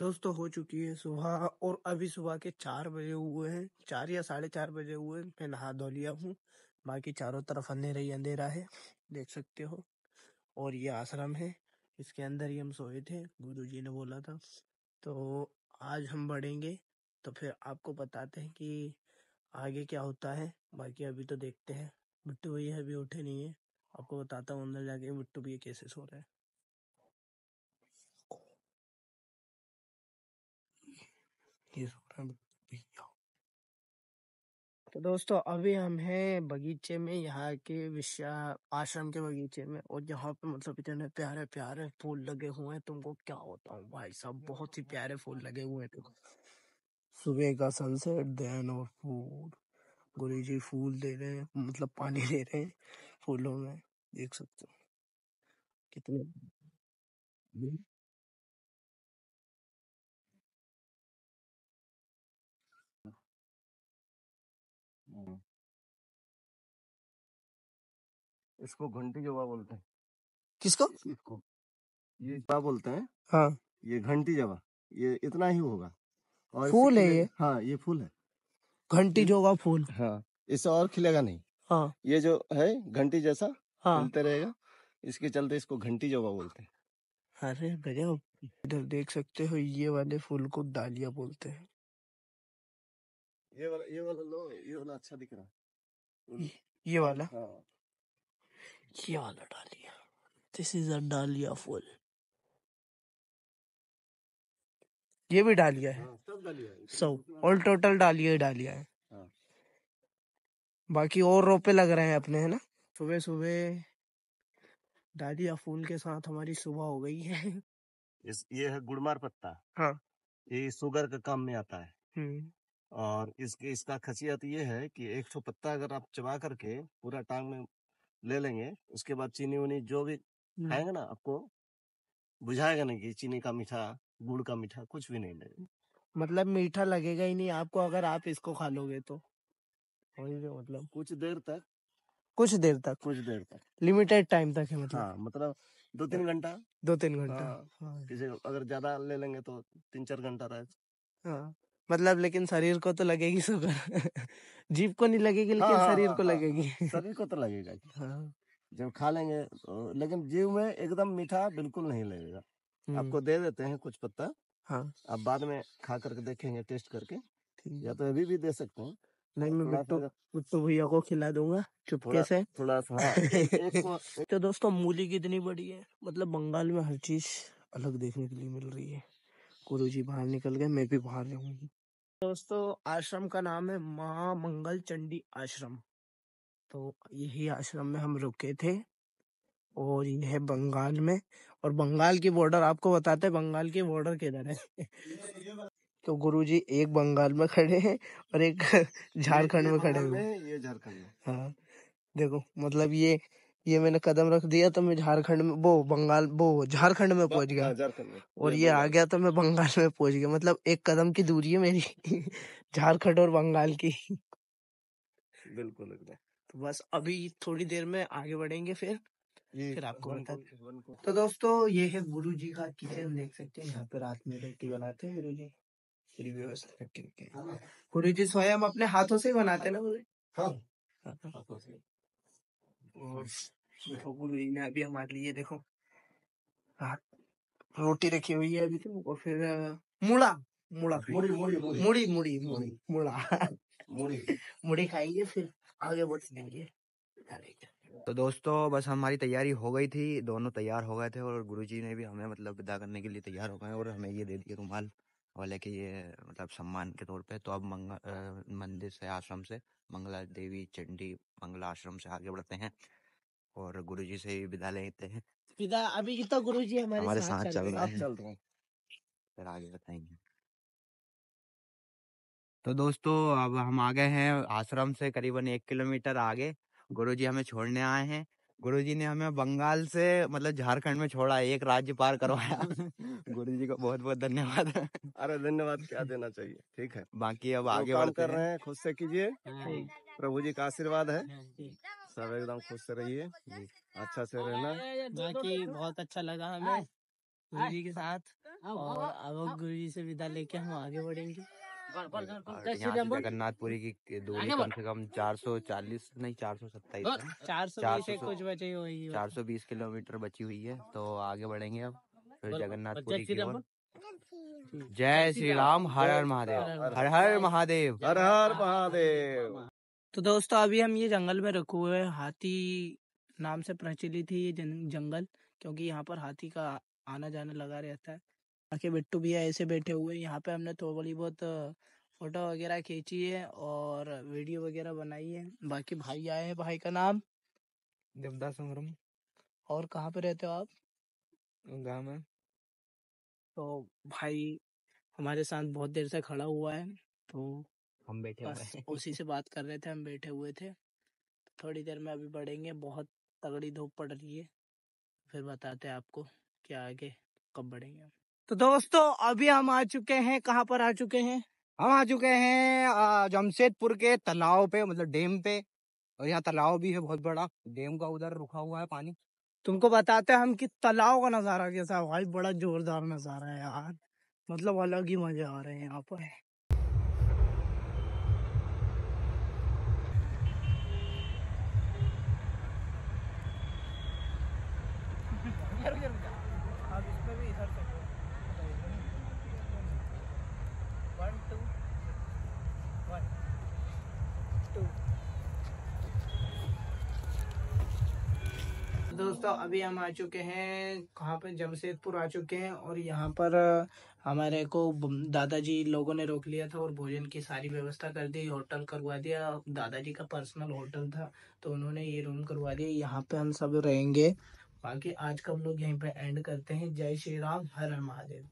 दोस्तों हो चुकी है सुबह और अभी सुबह के चार बजे हुए हैं चार या साढ़े चार बजे हुए मैं नहा धो लिया हूँ बाकी चारों तरफ अंधेरा ही अंधेरा है देख सकते हो और ये आश्रम है इसके अंदर ही हम सोए थे गुरु जी ने बोला था तो आज हम बढ़ेंगे तो फिर आपको बताते हैं कि आगे क्या होता है बाकी अभी तो देखते हैं बिट्टू भैया अभी उठे नहीं है आपको बताता हूँ अंदर जाके बिट्टू भैया कैसे सो रहे हैं ये सूरन भैया तो दोस्तों अभी हम हैं बगीचे में यहाँ के विश्या आश्रम के बगीचे में और यहाँ पे मतलब इतने प्यारे प्यारे फूल लगे हुए हैं तुमको क्या होता हूँ भाई साहब बहुत ही प्यारे फूल लगे हुए हैं सुबह का सनसेट देन और फूल गुरु जी फूल दे रहे हैं मतलब पानी दे रहे हैं फूलों में देख सकते हो कितने हम्म। इसको घंटी जवा बोलते हैं किसको इसको ये क्या बोलते हैं हाँ ये घंटी जवा ये इतना ही होगा और फूल है ये हाँ ये फूल है घंटी जो होगा फूल हाँ इससे और खिलेगा नहीं हाँ ये जो है घंटी जैसा हाँ रहेगा इसके चलते इसको घंटी जवा बोलते हैं अरे गजब इधर देख सकते हो ये वाले फूल को डालिया बोलते हैं ये वाला ये वाला लो ये वाला अच्छा दिख रहा है ये वाला हाँ ये वाला डालिया दिस इज अ डालिया फुल ये भी डालिया है हाँ, सब सब ऑल टोटल डालिया ही डालिया है हाँ. बाकी और रोपे लग रहे हैं अपने है ना सुबह सुबह डालिया फूल के साथ हमारी सुबह हो गई है इस, ये है गुड़मार पत्ता हाँ ये शुगर के काम में आता है हम्म। और इसके इसका खासियत ये है कि एक सौ पत्ता अगर आप चबा करके पूरा टांग में ले लेंगे उसके बाद चीनी उनी जो भी खाएंगे ना आपको बुझाएगा नहीं कि चीनी का मीठा गुड़ का मीठा कुछ भी नहीं लगेगा मतलब मीठा लगेगा ही नहीं आपको अगर आप इसको खा लोगे तो वही जो मतलब कुछ देर तक कुछ देर तक कुछ देर तक लिमिटेड टाइम तक है मतलब हाँ मतलब दो तीन घंटा दो तीन घंटा हाँ, हाँ। किसी अगर ज्यादा ले लेंगे तो तीन चार घंटा रहे हाँ मतलब लेकिन शरीर को तो लगेगी शुगर जीप को नहीं लगेगी लेकिन हाँ, हाँ शरीर हाँ, को हाँ, हाँ लगेगी हाँ, शरीर को तो लगेगा हाँ। जब खा लेंगे तो, लेकिन जीव में एकदम मीठा बिल्कुल नहीं लगेगा आपको हम्म। दे देते हैं कुछ पत्ता हाँ आप बाद में खा करके देखेंगे टेस्ट करके या तो अभी भी दे सकते हैं नहीं मैं बिट्टू बिट्टू भैया को खिला दूंगा चुपके से थोड़ा सा हाँ। तो दोस्तों मूली कितनी बड़ी है मतलब बंगाल में हर चीज अलग देखने के लिए मिल रही है गुरु जी बाहर निकल गए मैं भी बाहर रहूंगी दोस्तों आश्रम का नाम है महा मंगल चंडी आश्रम तो यही आश्रम में हम रुके थे और यह है बंगाल में और बंगाल की बॉर्डर आपको बताते हैं बंगाल की बॉर्डर किधर है तो गुरुजी एक बंगाल में खड़े हैं और एक झारखंड में खड़े हैं ये झारखंड में हाँ देखो मतलब ये ये मैंने कदम रख दिया तो मैं झारखंड में वो बंगाल वो झारखंड में पहुंच गया हाँ, और ये आ गया तो मैं बंगाल में पहुंच गया मतलब एक कदम की दूरी है मेरी झारखंड और बंगाल की बिल्कुल तो बस अभी थोड़ी देर में आगे बढ़ेंगे फिर फिर आपको बता तो दोस्तों ये है गुरु जी का किचन देख सकते हैं यहाँ पे रात में रोटी बनाते हैं गुरु जी हाँ। गुरु जी स्वयं अपने हाथों से ही बनाते ना गुरु हाँ, हाँ और छोकू हम्म। ने अभी हमारे लिए देखो रोटी रखी हुई है अभी तो और फिर मुड़ा मुड़ा मुड़ी मुड़ी मुड़ी मुड़ी मुड़ी मूड़ा मुड़ी खाएंगे फिर आगे बढ़ लेंगे तो दोस्तों बस हमारी तैयारी हो गई थी दोनों तैयार हो गए थे और गुरुजी ने भी हमें मतलब विदा करने के लिए तैयार हो गए और हमें ये दे दिया रुमाल और लेके ये मतलब सम्मान के तौर पे तो अब मंगल मंदिर से आश्रम से मंगला देवी चंडी मंगला आश्रम से आगे बढ़ते हैं और गुरुजी से विदा लेते हैं विदा अभी तो गुरुजी हमारे, हमारे साथ, साथ चल रहे हैं चल रहे हैं फिर आगे बताएंगे तो दोस्तों अब हम आ गए हैं आश्रम से करीबन एक किलोमीटर आगे गुरुजी हमें छोड़ने आए हैं गुरुजी ने हमें बंगाल से मतलब झारखंड में छोड़ा एक राज्य पार करवाया गुरुजी को बहुत बहुत धन्यवाद अरे धन्यवाद क्या देना चाहिए ठीक है बाकी अब तो आगे काम कर रहे हैं खुद से कीजिए हाँ प्रभु जी का आशीर्वाद है हाँ सब एकदम खुश से रहिए अच्छा से हाँ, रहना बाकी बहुत अच्छा लगा हमें गुरु जी के साथ और अब गुरु जी से विदा लेके हम आगे बढ़ेंगे जगन्नाथपुरी की दूरी कम से कम चार सौ चालीस नहीं चार सौ सत्ताईस चार सौ कुछ बची हुई है चार सौ बीस किलोमीटर बची हुई है तो आगे बढ़ेंगे अब फिर जगन्नाथपुरी की ओर जय श्री राम हर हर महादेव हर हर महादेव हर हर महादेव तो दोस्तों अभी हम ये जंगल में रखे हुए हाथी नाम से प्रचलित है ये जंगल क्योंकि यहाँ पर हाथी का आना जाना लगा रहता है बाकी बिट्टू भी ऐसे बैठे हुए यहाँ पे हमने थोड़ी तो बहुत फोटो वगैरह खींची है और वीडियो वगैरह बनाई है बाकी भाई आए हैं भाई का नाम देवदास संग्रम और कहाँ पे रहते हो आप गांव में तो भाई हमारे साथ बहुत देर से खड़ा हुआ है तो हम बैठे हुए उसी से बात कर रहे थे हम बैठे हुए थे थोड़ी देर में अभी बढ़ेंगे बहुत तगड़ी धूप पड़ रही है फिर बताते हैं आपको क्या आगे कब बढ़ेंगे हम तो दोस्तों अभी हम आ चुके हैं कहाँ पर आ चुके हैं हम आ चुके हैं जमशेदपुर के तालाब पे मतलब डैम पे और यहाँ तालाब भी है बहुत बड़ा डैम का उधर रुका हुआ है पानी तुमको बताते हैं हम कि तालाब का नज़ारा कैसा भाई बड़ा जोरदार नज़ारा है यार मतलब अलग ही मजे आ रहे हैं यहाँ पर दोस्तों अभी हम आ चुके हैं कहाँ पर जमशेदपुर आ चुके हैं और यहाँ पर हमारे को दादाजी लोगों ने रोक लिया था और भोजन की सारी व्यवस्था कर दी होटल करवा दिया दादाजी का पर्सनल होटल था तो उन्होंने ये रूम करवा दिया यहाँ पे हम सब रहेंगे बाकी आज का हम लोग यहीं पे एंड करते हैं जय श्री राम हर हर महादेव